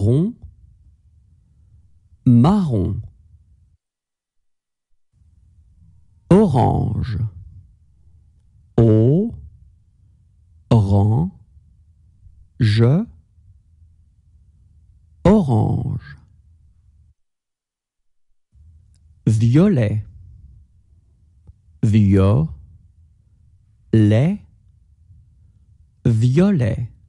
marron, marron, orange, o, je, orange, violet, violet, violet.